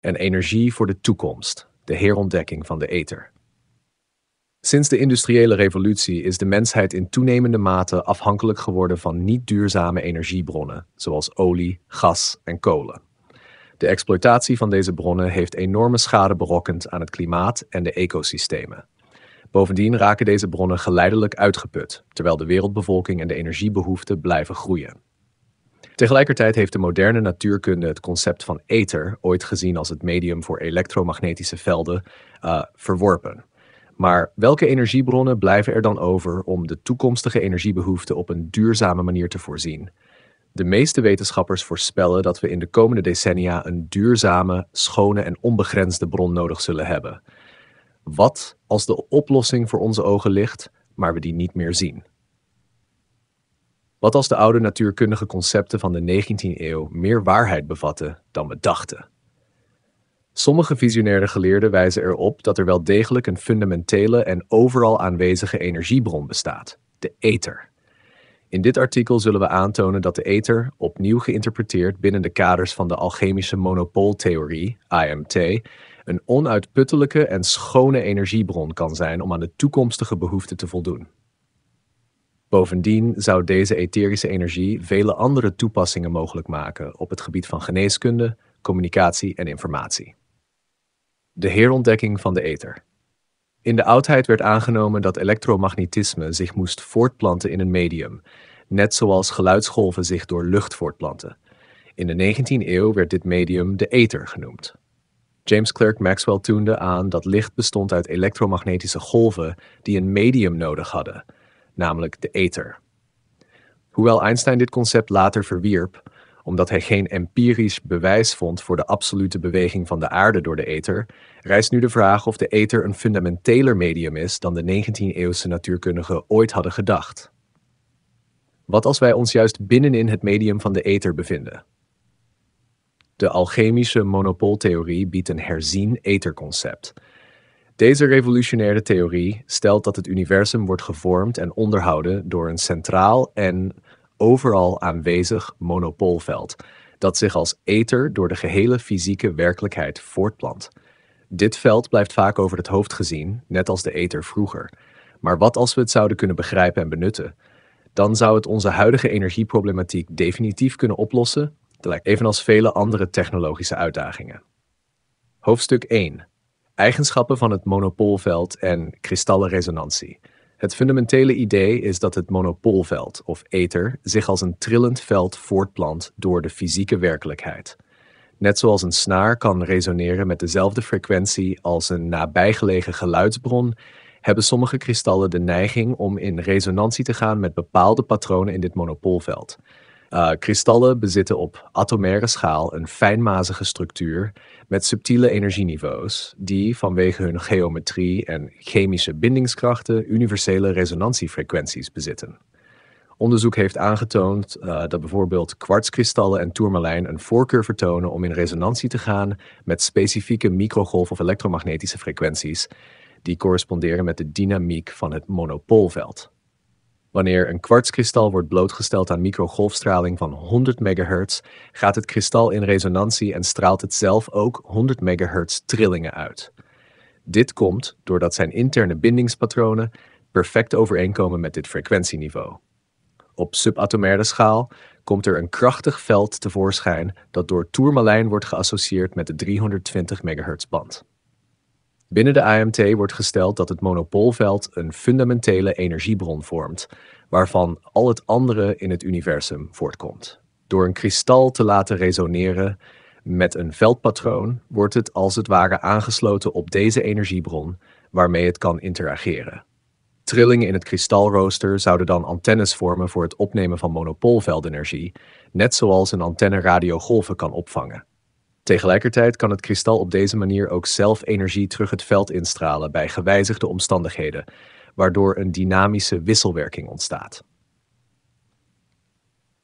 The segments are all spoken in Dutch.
en energie voor de toekomst, de herontdekking van de ether. Sinds de industriële revolutie is de mensheid in toenemende mate afhankelijk geworden van niet duurzame energiebronnen, zoals olie, gas en kolen. De exploitatie van deze bronnen heeft enorme schade berokkend aan het klimaat en de ecosystemen. Bovendien raken deze bronnen geleidelijk uitgeput, terwijl de wereldbevolking en de energiebehoeften blijven groeien. Tegelijkertijd heeft de moderne natuurkunde het concept van ether, ooit gezien als het medium voor elektromagnetische velden, eh, verworpen. Maar welke energiebronnen blijven er dan over om de toekomstige energiebehoeften op een duurzame manier te voorzien? De meeste wetenschappers voorspellen dat we in de komende decennia een duurzame, schone en onbegrensde bron nodig zullen hebben. Wat als de oplossing voor onze ogen ligt, maar we die niet meer zien? Wat als de oude natuurkundige concepten van de 19e eeuw meer waarheid bevatten dan we dachten? Sommige visionaire geleerden wijzen erop dat er wel degelijk een fundamentele en overal aanwezige energiebron bestaat, de ether. In dit artikel zullen we aantonen dat de ether, opnieuw geïnterpreteerd binnen de kaders van de alchemische monopooltheorie, (AMT) een onuitputtelijke en schone energiebron kan zijn om aan de toekomstige behoeften te voldoen. Bovendien zou deze etherische energie vele andere toepassingen mogelijk maken op het gebied van geneeskunde, communicatie en informatie. De herontdekking van de ether. In de oudheid werd aangenomen dat elektromagnetisme zich moest voortplanten in een medium, net zoals geluidsgolven zich door lucht voortplanten. In de 19e eeuw werd dit medium de ether genoemd. James Clerk Maxwell toonde aan dat licht bestond uit elektromagnetische golven die een medium nodig hadden namelijk de ether. Hoewel Einstein dit concept later verwierp, omdat hij geen empirisch bewijs vond voor de absolute beweging van de aarde door de ether, rijst nu de vraag of de ether een fundamenteler medium is dan de 19e-eeuwse natuurkundigen ooit hadden gedacht. Wat als wij ons juist binnenin het medium van de ether bevinden? De alchemische monopooltheorie biedt een herzien etherconcept, deze revolutionaire theorie stelt dat het universum wordt gevormd en onderhouden door een centraal en overal aanwezig monopoolveld, dat zich als ether door de gehele fysieke werkelijkheid voortplant. Dit veld blijft vaak over het hoofd gezien, net als de ether vroeger. Maar wat als we het zouden kunnen begrijpen en benutten? Dan zou het onze huidige energieproblematiek definitief kunnen oplossen, evenals vele andere technologische uitdagingen. Hoofdstuk 1 Eigenschappen van het monopoolveld en kristallenresonantie. Het fundamentele idee is dat het monopoolveld, of ether, zich als een trillend veld voortplant door de fysieke werkelijkheid. Net zoals een snaar kan resoneren met dezelfde frequentie als een nabijgelegen geluidsbron, hebben sommige kristallen de neiging om in resonantie te gaan met bepaalde patronen in dit monopoolveld. Eh, kristallen bezitten op atomaire schaal een fijnmazige structuur met subtiele energieniveaus, die vanwege hun geometrie en chemische bindingskrachten universele resonantiefrequenties bezitten. Onderzoek heeft aangetoond eh, dat bijvoorbeeld kwartskristallen en tourmalijn een voorkeur vertonen om in resonantie te gaan met specifieke microgolf- of elektromagnetische frequenties, die corresponderen met de dynamiek van het monopoolveld. Wanneer een kwartskristal wordt blootgesteld aan microgolfstraling van 100 MHz, gaat het kristal in resonantie en straalt het zelf ook 100 MHz trillingen uit. Dit komt doordat zijn interne bindingspatronen perfect overeenkomen met dit frequentieniveau. Op subatomaire schaal komt er een krachtig veld tevoorschijn dat door toermalijn wordt geassocieerd met de 320 MHz band. Binnen de AMT wordt gesteld dat het monopoolveld een fundamentele energiebron vormt, waarvan al het andere in het universum voortkomt. Door een kristal te laten resoneren met een veldpatroon wordt het als het ware aangesloten op deze energiebron waarmee het kan interageren. Trillingen in het kristalrooster zouden dan antennes vormen voor het opnemen van monopoolveldenergie, net zoals een antenne radiogolven kan opvangen. Tegelijkertijd kan het kristal op deze manier ook zelf energie terug het veld instralen bij gewijzigde omstandigheden, waardoor een dynamische wisselwerking ontstaat.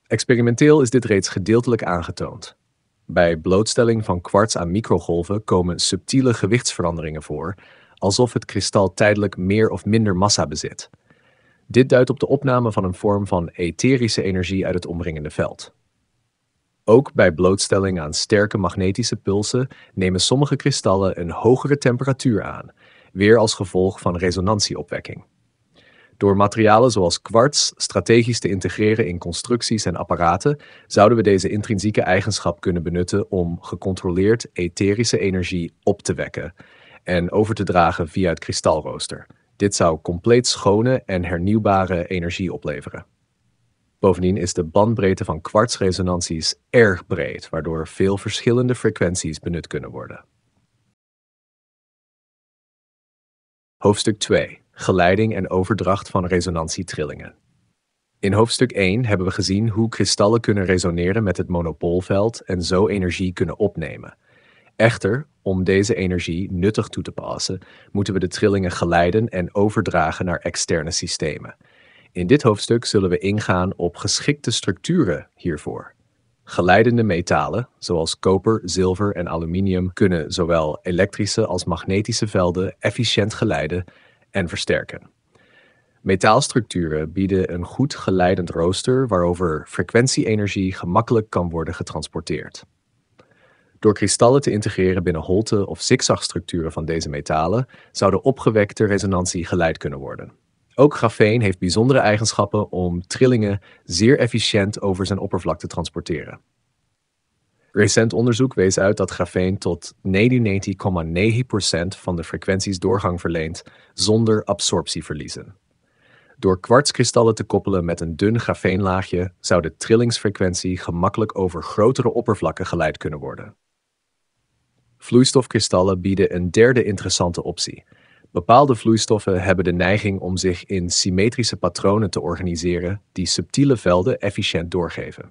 Experimenteel is dit reeds gedeeltelijk aangetoond. Bij blootstelling van kwarts aan microgolven komen subtiele gewichtsveranderingen voor, alsof het kristal tijdelijk meer of minder massa bezit. Dit duidt op de opname van een vorm van etherische energie uit het omringende veld. Ook bij blootstelling aan sterke magnetische pulsen nemen sommige kristallen een hogere temperatuur aan, weer als gevolg van resonantieopwekking. Door materialen zoals kwarts strategisch te integreren in constructies en apparaten, zouden we deze intrinsieke eigenschap kunnen benutten om gecontroleerd etherische energie op te wekken en over te dragen via het kristalrooster. Dit zou compleet schone en hernieuwbare energie opleveren. Bovendien is de bandbreedte van kwartsresonanties erg breed, waardoor veel verschillende frequenties benut kunnen worden. Hoofdstuk 2. Geleiding en overdracht van resonantietrillingen. In hoofdstuk 1 hebben we gezien hoe kristallen kunnen resoneren met het monopoolveld en zo energie kunnen opnemen. Echter, om deze energie nuttig toe te passen, moeten we de trillingen geleiden en overdragen naar externe systemen. In dit hoofdstuk zullen we ingaan op geschikte structuren hiervoor. Geleidende metalen, zoals koper, zilver en aluminium, kunnen zowel elektrische als magnetische velden efficiënt geleiden en versterken. Metaalstructuren bieden een goed geleidend rooster waarover frequentieenergie gemakkelijk kan worden getransporteerd. Door kristallen te integreren binnen holte- of zigzagstructuren van deze metalen zou de opgewekte resonantie geleid kunnen worden. Ook grafeen heeft bijzondere eigenschappen om trillingen zeer efficiënt over zijn oppervlak te transporteren. Recent onderzoek wees uit dat grafeen tot 99,9% van de frequenties doorgang verleent zonder absorptieverliezen. Door kwartskristallen te koppelen met een dun grafeenlaagje zou de trillingsfrequentie gemakkelijk over grotere oppervlakken geleid kunnen worden. Vloeistofkristallen bieden een derde interessante optie, Bepaalde vloeistoffen hebben de neiging om zich in symmetrische patronen te organiseren die subtiele velden efficiënt doorgeven.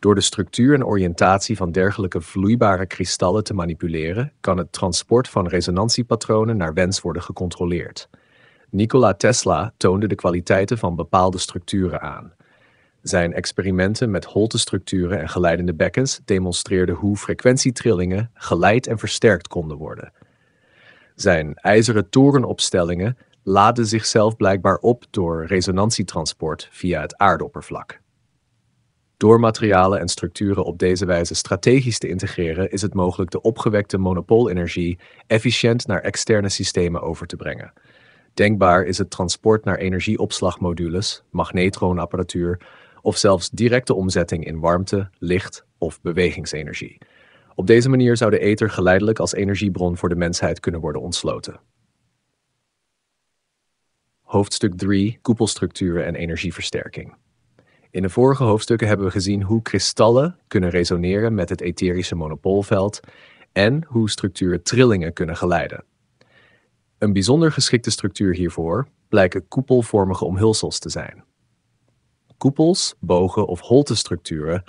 Door de structuur en oriëntatie van dergelijke vloeibare kristallen te manipuleren, kan het transport van resonantiepatronen naar wens worden gecontroleerd. Nikola Tesla toonde de kwaliteiten van bepaalde structuren aan. Zijn experimenten met structuren en geleidende bekkens demonstreerden hoe frequentietrillingen geleid en versterkt konden worden. Zijn ijzeren torenopstellingen laden zichzelf blijkbaar op door resonantietransport via het aardoppervlak. Door materialen en structuren op deze wijze strategisch te integreren, is het mogelijk de opgewekte monopoolenergie efficiënt naar externe systemen over te brengen. Denkbaar is het transport naar energieopslagmodules, magnetronapparatuur of zelfs directe omzetting in warmte, licht of bewegingsenergie. Op deze manier zou de ether geleidelijk als energiebron voor de mensheid kunnen worden ontsloten. Hoofdstuk 3: Koepelstructuren en energieversterking. In de vorige hoofdstukken hebben we gezien hoe kristallen kunnen resoneren met het etherische monopoolveld en hoe structuren trillingen kunnen geleiden. Een bijzonder geschikte structuur hiervoor blijken koepelvormige omhulsels te zijn. Koepels, bogen of structuren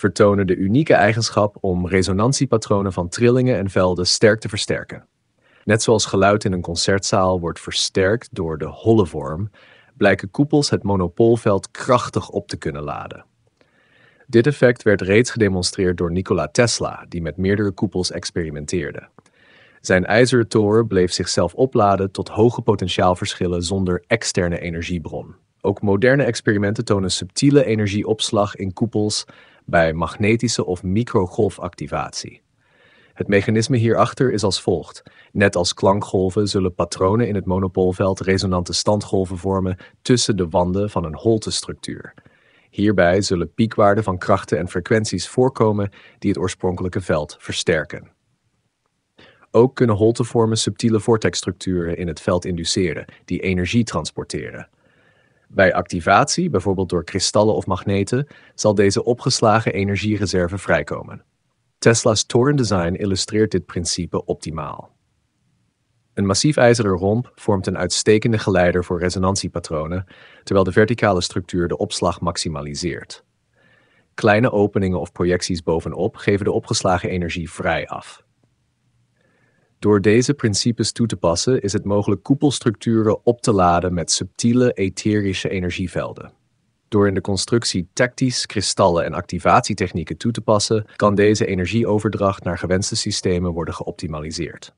vertonen de unieke eigenschap om resonantiepatronen van trillingen en velden sterk te versterken. Net zoals geluid in een concertzaal wordt versterkt door de holle vorm, blijken koepels het monopoolveld krachtig op te kunnen laden. Dit effect werd reeds gedemonstreerd door Nikola Tesla, die met meerdere koepels experimenteerde. Zijn ijzeren toren bleef zichzelf opladen tot hoge potentiaalverschillen zonder externe energiebron. Ook moderne experimenten tonen subtiele energieopslag in koepels bij magnetische of microgolfactivatie. Het mechanisme hierachter is als volgt. Net als klankgolven zullen patronen in het monopoolveld resonante standgolven vormen tussen de wanden van een holtestructuur. Hierbij zullen piekwaarden van krachten en frequenties voorkomen die het oorspronkelijke veld versterken. Ook kunnen holtevormen subtiele vortexstructuren in het veld induceren die energie transporteren. Bij activatie, bijvoorbeeld door kristallen of magneten, zal deze opgeslagen energiereserve vrijkomen. Tesla's Torn Design illustreert dit principe optimaal. Een massief ijzeren romp vormt een uitstekende geleider voor resonantiepatronen, terwijl de verticale structuur de opslag maximaliseert. Kleine openingen of projecties bovenop geven de opgeslagen energie vrij af. Door deze principes toe te passen is het mogelijk koepelstructuren op te laden met subtiele etherische energievelden. Door in de constructie tactisch kristallen en activatietechnieken toe te passen, kan deze energieoverdracht naar gewenste systemen worden geoptimaliseerd.